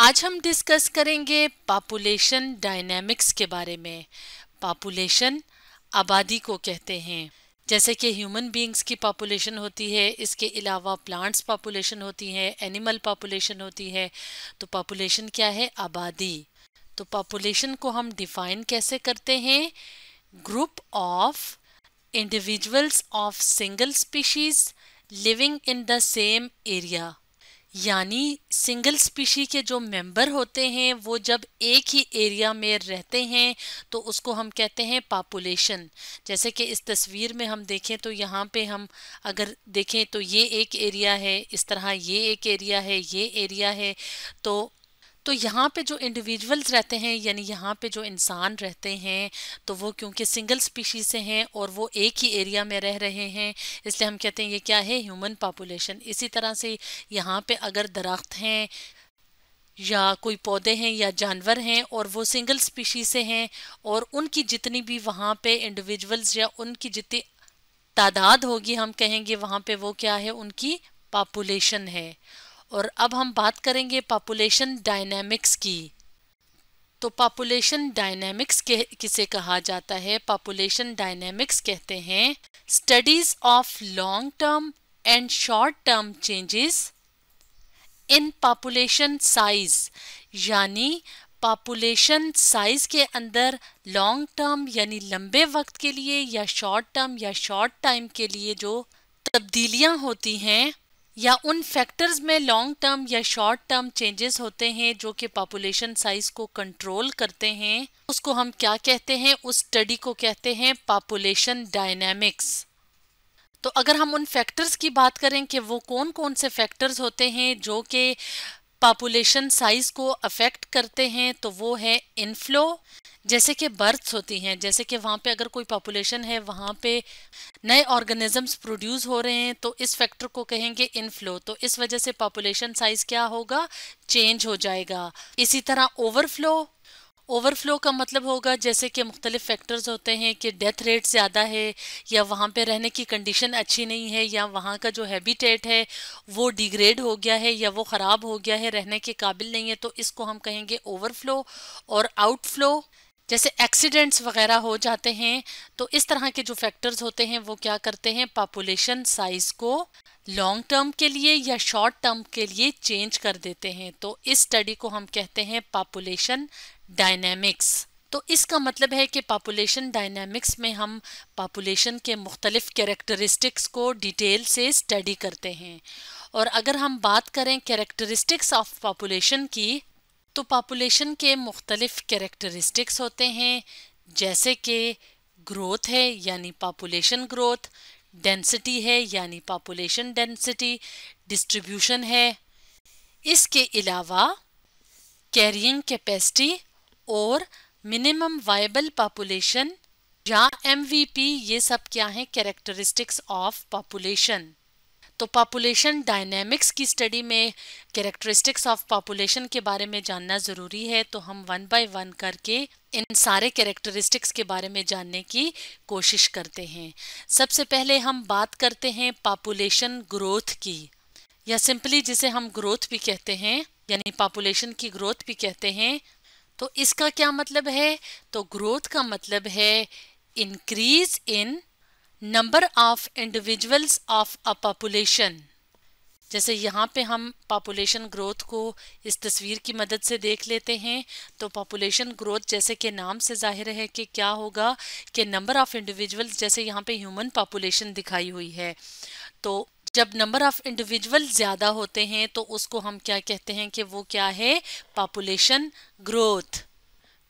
आज हम डिस्कस करेंगे पॉपुलेशन डायनेमिक्स के बारे में पॉपुलेशन आबादी को कहते हैं जैसे कि ह्यूमन बीइंग्स की पॉपुलेशन होती है इसके अलावा प्लांट्स पॉपुलेशन होती है एनिमल पॉपुलेशन होती है तो पॉपुलेशन क्या है आबादी तो पॉपुलेशन को हम डिफाइन कैसे करते हैं group of individuals of single species living in the same area यानी सिंगल स्पीशी के जो मेंबर होते हैं वो जब एक ही एरिया में रहते हैं तो उसको हम कहते हैं पापुलेशन जैसे कि इस तस्वीर में हम देखें तो यहाँ पे हम अगर देखें तो ये एक एरिया है इस तरह ये एक एरिया है ये एरिया है तो तो यहाँ पे जो इंडिविजुअल्स रहते हैं यानी यहाँ पे जो इंसान रहते हैं तो वो क्योंकि सिंगल स्पीशीज से हैं और वो एक ही एरिया में रह रहे हैं इसलिए हम कहते हैं ये क्या है ह्यूमन पॉपुलेशन इसी तरह से यहाँ पे अगर दरख्त हैं या कोई पौधे हैं या जानवर हैं और वो सिंगल स्पीशीज से हैं और उनकी जितनी भी वहाँ पे इंडिविजुअल्स या उनकी जितनी तादाद होगी हम कहेंगे वहाँ पे वो क्या है उनकी पॉपुलेशन है और अब हम बात करेंगे पॉपुलेशन डायनेमिक्स की तो पॉपुलेशन डायनेमिक्स किसे कहा जाता है पॉपुलेशन डायनेमिक्स कहते हैं studies of long term and short term changes in population size यानी पॉपुलेशन साइज के अंदर लॉन्ग टर्म यानी लंबे वक्त के लिए या शॉर्ट टर्म या शॉर्ट टाइम के लिए जो तब्दीलियां होती हैं या उन फैक्टर्स में लॉन्ग टर्म या शॉर्ट टर्म चेंजेस होते हैं जो कि पॉपुलेशन साइज को कंट्रोल करते हैं उसको हम क्या कहते हैं उस स्टडी को कहते हैं पॉपुलेशन डायनेमिक्स तो अगर हम उन फैक्टर्स की बात करें कि वो कौन कौन से फैक्टर्स होते हैं जो कि पॉपुलेशन साइज को अफेक्ट करते हैं तो वो है इनफ्लो जैसे कि बर्थ्स होती हैं जैसे कि वहाँ पे अगर कोई पॉपुलेशन है वहाँ पे नए ऑर्गेनिजम्स प्रोड्यूस हो रहे हैं तो इस फैक्टर को कहेंगे इनफ्लो तो इस वजह से पॉपुलेशन साइज क्या होगा चेंज हो जाएगा इसी तरह ओवरफ्लो ओवरफ्लो का मतलब होगा जैसे कि मुख्तलिफ फैक्टर्स होते हैं कि डेथ रेट ज़्यादा है या वहाँ पे रहने की कंडीशन अच्छी नहीं है या वहाँ का जो हैबिटेट है वो डिग्रेड हो गया है या वो ख़राब हो गया है रहने के काबिल नहीं है तो इसको हम कहेंगे ओवरफ्लो और आउटफ्लो जैसे एक्सीडेंट्स वगैरह हो जाते हैं तो इस तरह के जो फैक्टर्स होते हैं वो क्या करते हैं पापुलेशन साइज़ को लॉन्ग टर्म के लिए या शॉर्ट टर्म के लिए चेंज कर देते हैं तो इस स्टडी को हम कहते हैं पॉपुलेशन डायनेमिक्स तो इसका मतलब है कि पापुलेशन डायनेमिक्स में हम पॉपुलेशन के मुख्तलिफ कैरेक्टरिस्टिक्स को डिटेल से स्टडी करते हैं और अगर हम बात करें कैरेक्टरिस्टिक्स ऑफ पापुलेशन की तो पापुलेशन के मुख्तलिफ कैरेक्टरिस्टिक्स होते हैं जैसे कि ग्रोथ है यानी पॉपुलेशन ग्रोथ डेंसिटी है यानी पॉपुलेशन डेंसिटी डिस्ट्रीब्यूशन है इसके अलावा कैरियंग कैपेसिटी और मिनिमम वाइबल पॉपुलेशन या एमवीपी ये सब क्या हैं कैरेक्टरिस्टिक्स ऑफ पॉपुलेशन तो पॉपुलेशन डायनेमिक्स की स्टडी में कैरेक्टरिस्टिक्स ऑफ पॉपुलेशन के बारे में जानना ज़रूरी है तो हम वन बाय वन करके इन सारे कैरेक्टरिस्टिक्स के बारे में जानने की कोशिश करते हैं सबसे पहले हम बात करते हैं पॉपुलेशन ग्रोथ की या सिंपली जिसे हम ग्रोथ भी कहते हैं यानी पॉपुलेशन की ग्रोथ भी कहते हैं तो इसका क्या मतलब है तो ग्रोथ का मतलब है increase in number of individuals of a population जैसे यहाँ पे हम पॉपुलेशन ग्रोथ को इस तस्वीर की मदद से देख लेते हैं तो पॉपुलेशन ग्रोथ जैसे कि नाम से जाहिर है कि क्या होगा कि नंबर ऑफ़ इंडिविजुअल्स जैसे यहाँ पे ह्यूमन पॉपुलेशन दिखाई हुई है तो जब नंबर ऑफ़ इंडिविजुअल ज़्यादा होते हैं तो उसको हम क्या कहते हैं कि वो क्या है पॉपुलेशन ग्रोथ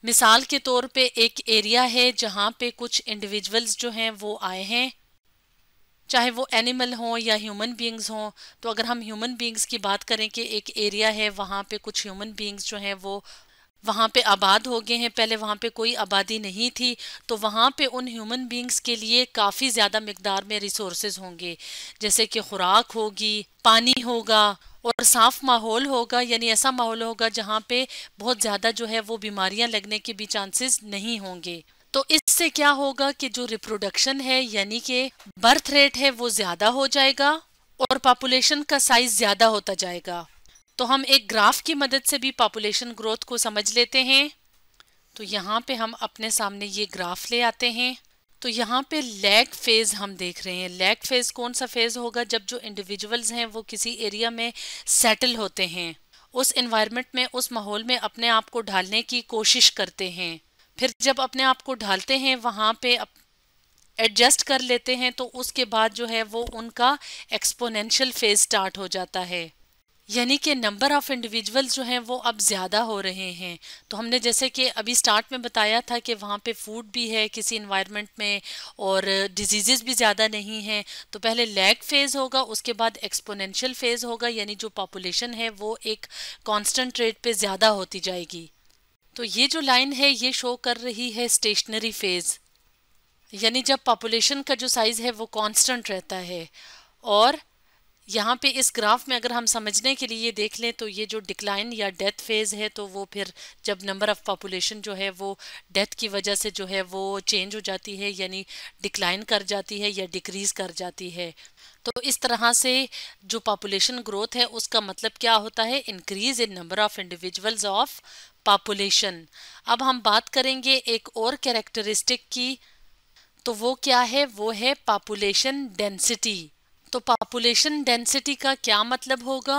मिसाल के तौर पे एक एरिया है जहाँ पे कुछ इंडिविजुअल्स जो हैं वो आए हैं चाहे वो एनिमल हों या ह्यूमन बींग्स हों तो अगर हम ह्यूमन बींग्स की बात करें कि एक एरिया है वहाँ पे कुछ ह्यूमन बींग्स जो हैं वो वहाँ पे आबाद हो गए हैं पहले वहाँ पे कोई आबादी नहीं थी तो वहाँ पे उन ह्यूमन बींग्स के लिए काफ़ी ज़्यादा मकदार में रिसोर्स होंगे जैसे कि खुराक होगी पानी होगा और साफ माहौल होगा यानी ऐसा माहौल होगा जहाँ पे बहुत ज़्यादा जो है वो बीमारियाँ लगने के भी चांसेस नहीं होंगे तो इससे क्या होगा कि जो रिप्रोडक्शन है यानी कि बर्थ रेट है वो ज़्यादा हो जाएगा और पॉपुलेशन का साइज ज़्यादा होता जाएगा तो हम एक ग्राफ की मदद से भी पॉपुलेशन ग्रोथ को समझ लेते हैं तो यहाँ पे हम अपने सामने ये ग्राफ ले आते हैं तो यहाँ पे लैग फेज हम देख रहे हैं लैग फेज कौन सा फेज होगा जब जो इंडिविजुअल्स हैं वो किसी एरिया में सेटल होते हैं उस इन्वायरमेंट में उस माहौल में अपने आप को ढालने की कोशिश करते हैं फिर जब अपने आप को ढालते हैं वहाँ पे एडजस्ट कर लेते हैं तो उसके बाद जो है वो उनका एक्सपोनेंशियल फेज स्टार्ट हो जाता है यानी कि नंबर ऑफ़ इंडिविजुअल्स जो हैं वो अब ज़्यादा हो रहे हैं तो हमने जैसे कि अभी स्टार्ट में बताया था कि वहाँ पे फूड भी है किसी इन्वायरमेंट में और डिजीज़ भी ज़्यादा नहीं हैं तो पहले लैग फेज़ होगा उसके बाद एक्सपोनेंशियल फ़ेज़ होगा यानी जो पॉपुलेशन है वो एक कॉन्स्टेंट रेट पर ज़्यादा होती जाएगी तो ये जो लाइन है ये शो कर रही है स्टेशनरी फ़ेज़ यानी जब पॉपुलेशन का जो साइज़ है वो कॉन्सटेंट रहता है और यहाँ पे इस ग्राफ में अगर हम समझने के लिए देख लें तो ये जो डिक्लाइन या डेथ फेज़ है तो वो फिर जब नंबर ऑफ़ पॉपुलेशन जो है वो डेथ की वजह से जो है वो चेंज हो जाती है यानी डिक्लाइन कर जाती है या डिक्रीज़ कर जाती है तो इस तरह से जो पॉपुलेशन ग्रोथ है उसका मतलब क्या होता है increase in number of individuals of population अब हम बात करेंगे एक और कैरेक्टरिस्टिक की तो वो क्या है वो है पॉपुलेशन डेंसिटी तो पॉपुलेशन डेंसिटी का क्या मतलब होगा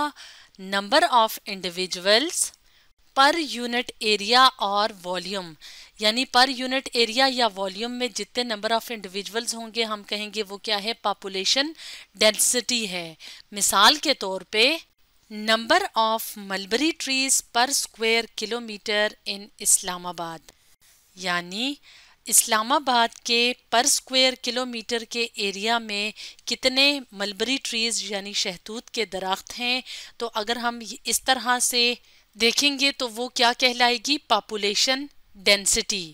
number of individuals per unit area और वॉल्यूम यानी पर यूनिट एरिया या वॉल्यूम में जितने नंबर ऑफ इंडिविजुअल्स होंगे हम कहेंगे वो क्या है पॉपुलेशन डेंसिटी है मिसाल के तौर पे number of mulberry trees per square kilometre in Islamabad यानी इस्लामाबाद के पर स्क्वायर किलोमीटर के एरिया में कितने मलबरी ट्रीज़ यानी शहतूत के दरख्त हैं तो अगर हम इस तरह से देखेंगे तो वो क्या कहलाएगी पापुलेशन डेंसिटी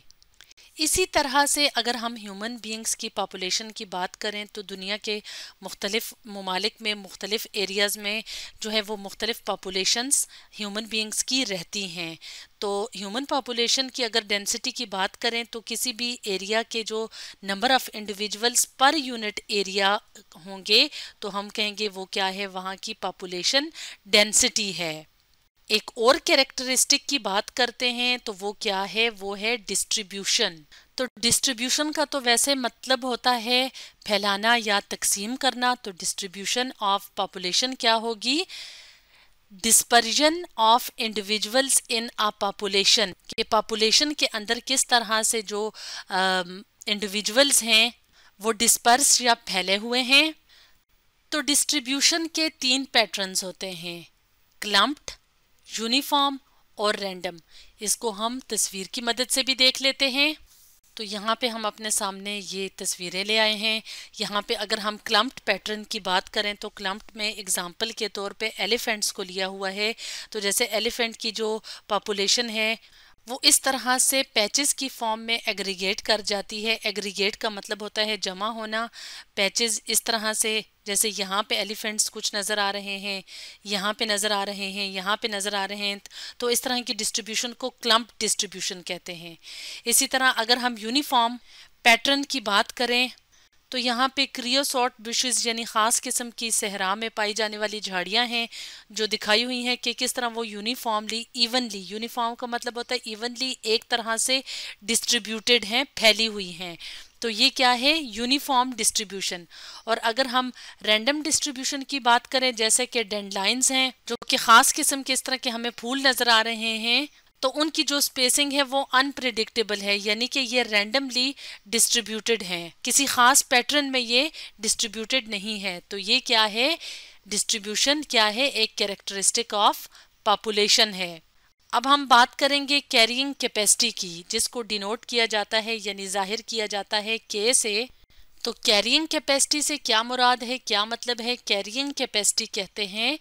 इसी तरह से अगर हम ह्यूमन बींग्स की पापुलेशन की बात करें तो दुनिया के मुख्तलिफ ममालिक में मुख्तलिफ एरियाज़ में जो है वो मुख्तलिफ पापोलेशंस ह्यूमन बींग्स की रहती हैं तो ह्यूमन पापोलेशन की अगर डेंसिटी की बात करें तो किसी भी एरिया के जो number of individuals per unit area होंगे तो हम कहेंगे वो क्या है वहाँ की पापोलेशन डेंसिटी है एक और कैरेक्टरिस्टिक की बात करते हैं तो वो क्या है वो है डिस्ट्रीब्यूशन तो डिस्ट्रीब्यूशन का तो वैसे मतलब होता है फैलाना या तकसीम करना तो डिस्ट्रीब्यूशन ऑफ पॉपुलेशन क्या होगी dispersion of individuals in a population के पॉपुलेशन के अंदर किस तरह से जो इंडिविजुअल्स uh, हैं वो डिस्पर्स या फैले हुए हैं तो डिस्ट्रीब्यूशन के तीन पैटर्न्स होते हैं क्लम्प्ड यूनिफॉर्म और रैंडम इसको हम तस्वीर की मदद से भी देख लेते हैं तो यहाँ पे हम अपने सामने ये तस्वीरें ले आए हैं यहाँ पे अगर हम क्लम्प्ड पैटर्न की बात करें तो क्लम्प्ड में एग्जांपल के तौर पे एलिफेंट्स को लिया हुआ है तो जैसे एलिफेंट की जो पॉपुलेशन है वो इस तरह से पैचेस की फॉर्म में एग्रीगेट कर जाती है एग्रीगेट का मतलब होता है जमा होना पैचेस इस तरह से जैसे यहाँ पे एलिफेंट्स कुछ नज़र आ रहे हैं यहाँ पे नज़र आ रहे हैं यहाँ पे नज़र आ रहे हैं तो इस तरह की डिस्ट्रीब्यूशन को क्लम्प डिस्ट्रीब्यूशन कहते हैं इसी तरह अगर हम यूनिफॉर्म पैटर्न की बात करें तो यहाँ पे क्रियोसॉट बुशेज यानी ख़ास किस्म की सहरा में पाई जाने वाली झाड़ियाँ हैं जो दिखाई हुई हैं कि किस तरह वो यूनिफॉर्मली इवनली यूनिफॉर्म का मतलब होता है इवनली एक तरह से डिस्ट्रीब्यूटेड हैं फैली हुई हैं तो ये क्या है यूनिफॉर्म डिस्ट्रीब्यूशन और अगर हम रैंडम डिस्ट्रीब्यूशन की बात करें जैसे कि डेंडलाइंस हैं जो कि ख़ास किस्म के इस तरह के हमें फूल नज़र आ रहे हैं तो उनकी जो स्पेसिंग है वो अनप्रिडिक्टेबल है यानी कि ये रैंडमली डिस्ट्रीब्यूटेड हैं किसी खास पैटर्न में ये डिस्ट्रीब्यूटेड नहीं है तो ये क्या है डिस्ट्रीब्यूशन क्या है एक कैरेक्टरिस्टिक ऑफ पॉपुलेशन है अब हम बात करेंगे कैरियंग कैपेसिटी की जिसको डिनोट किया जाता है यानी जाहिर किया जाता है के से तो कैरियंग कैपेसिटी से क्या मुराद है क्या मतलब है कैरियंग कैपेसिटी कहते हैं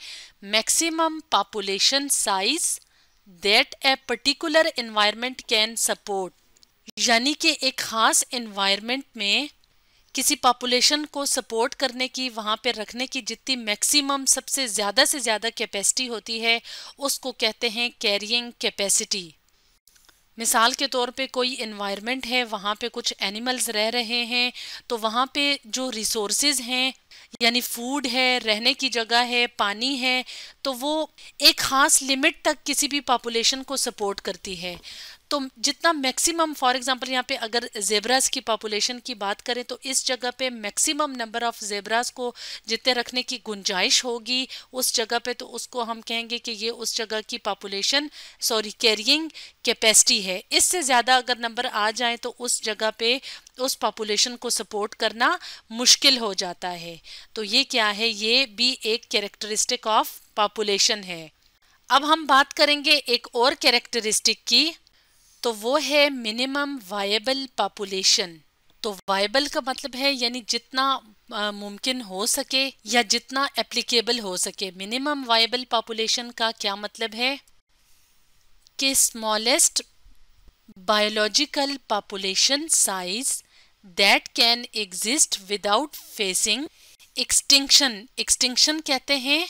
maximum population size that a particular environment can support यानी कि एक ख़ास इन्वायरमेंट में किसी पॉपुलेशन को सपोर्ट करने की वहाँ पर रखने की जितनी मैक्सिमम सबसे ज़्यादा से ज़्यादा कैपेसिटी होती है उसको कहते हैं कैरियंग कैपेसिटी मिसाल के तौर पे कोई इन्वायरमेंट है वहाँ पे कुछ एनिमल्स रह रहे हैं तो वहाँ पे जो रिसोर्सेज हैं यानी फूड है रहने की जगह है पानी है तो वो एक ख़ास लिमिट तक किसी भी पॉपुलेशन को सपोर्ट करती है तो जितना मैक्सिमम फॉर एग्जांपल यहाँ पे अगर जेबराज की पॉपुलेशन की बात करें तो इस जगह पे मैक्सिमम नंबर ऑफ जेबराज को जितने रखने की गुंजाइश होगी उस जगह पे तो उसको हम कहेंगे कि ये उस जगह की पॉपुलेशन सॉरी कैरियंग कैपेसिटी है इससे ज़्यादा अगर नंबर आ जाए तो उस जगह पे उस पॉपुलेशन को सपोर्ट करना मुश्किल हो जाता है तो ये क्या है ये भी एक कैरेक्टरिस्टिक ऑफ पॉपुलेशन है अब हम बात करेंगे एक और कैरेक्टरिस्टिक की तो वो है मिनिमम वायबल पॉपुलेशन तो वायबल का मतलब है यानी जितना मुमकिन हो सके या जितना एप्लीकेबल हो सके मिनिमम वायबल पॉपुलेशन का क्या मतलब है कि smallest biological population size that can exist without facing extinction extinction कहते हैं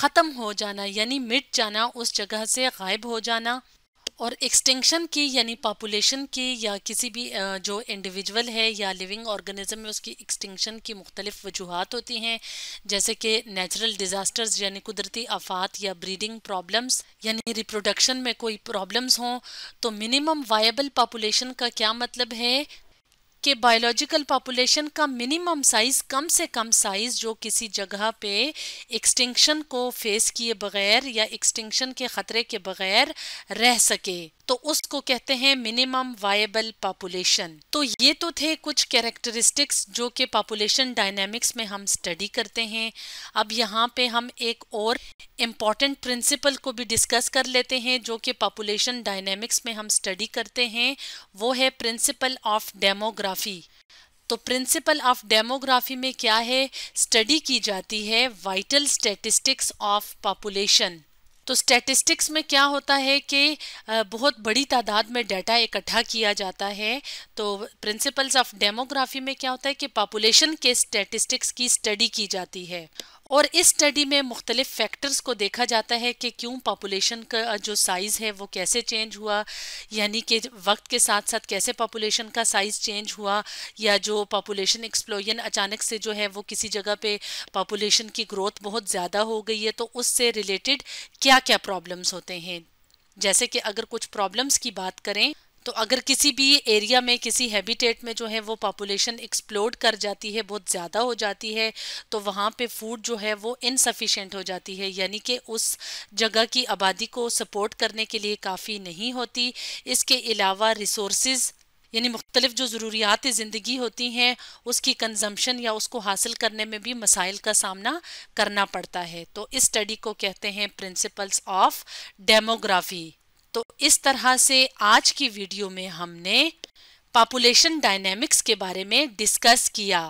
ख़त्म हो जाना यानी मिट जाना उस जगह से गायब हो जाना और एक्सटेंशन की यानी पॉपुलेशन की या किसी भी जो इंडिविजुअल है या लिविंग ऑर्गेनिज्म में उसकी एक्सटेंशन की मुख्तलिफ वजूहत होती हैं जैसे कि नेचुरल डिज़ास्टर्स यानी कुदरती आफात या ब्रीडिंग प्रॉब्लम्स यानी रिप्रोडक्शन में कोई प्रॉब्लम्स हों तो मिनिमम वायबल पॉपुलेशन का क्या मतलब है कि बायोलॉजिकल पॉपुलेशन का मिनिमम साइज कम से कम साइज जो किसी जगह पे एक्सटिंक्शन को फेस किए बगैर या एक्सटिंक्शन के ख़तरे के बगैर रह सके तो उसको कहते हैं मिनिमम वायबल पॉपुलेशन तो ये तो थे कुछ कैरेक्टरिस्टिक्स जो कि पॉपुलेशन डायनेमिक्स में हम स्टडी करते हैं अब यहाँ पे हम एक और इम्पॉर्टेंट प्रिंसिपल को भी डिस्कस कर लेते हैं जो कि पॉपुलेशन डायनेमिक्स में हम स्टडी करते हैं वो है प्रिंसिपल ऑफ डेमोग्राफी तो प्रिंसिपल ऑफ डेमोग्राफी में क्या है स्टडी की जाती है वाइटल स्टेटिस्टिक्स ऑफ पॉपुलेशन तो स्टैटिस्टिक्स में क्या होता है कि बहुत बड़ी तादाद में डाटा इकट्ठा किया जाता है तो प्रिंसिपल्स ऑफ डेमोग्राफी में क्या होता है कि पॉपुलेशन के स्टैटिस्टिक्स की स्टडी की जाती है और इस स्टडी में मुख्तलिफ फैक्टर्स को देखा जाता है कि क्यों पापोलेशन का जो साइज़ है वो कैसे चेंज हुआ यानी कि वक्त के साथ साथ कैसे पापोलेशन का साइज़ चेंज हुआ या जो पापोलेशन एक्सप्लोजन अचानक से जो है वो किसी जगह पे पापोलेशन की ग्रोथ बहुत ज़्यादा हो गई है तो उससे रिलेटेड क्या क्या प्रॉब्लम्स होते हैं जैसे कि अगर कुछ प्रॉब्लम्स की बात करें तो अगर किसी भी एरिया में किसी हैबिटेट में जो है वो पॉपुलेशन एक्सप्लोड कर जाती है बहुत ज़्यादा हो जाती है तो वहाँ पे फूड जो है वो इनसफिशेंट हो जाती है यानी कि उस जगह की आबादी को सपोर्ट करने के लिए काफ़ी नहीं होती इसके अलावा रिसोर्स यानी मुख्तलिफ जो ज़रूरियात ज़िंदगी होती हैं उसकी कंजम्पशन या उसको हासिल करने में भी मसाइल का सामना करना पड़ता है तो इस स्टडी को कहते हैं प्रिंसिपल्स ऑफ डेमोग्राफी तो इस तरह से आज की वीडियो में हमने पॉपुलेशन डायनेमिक्स के बारे में डिस्कस किया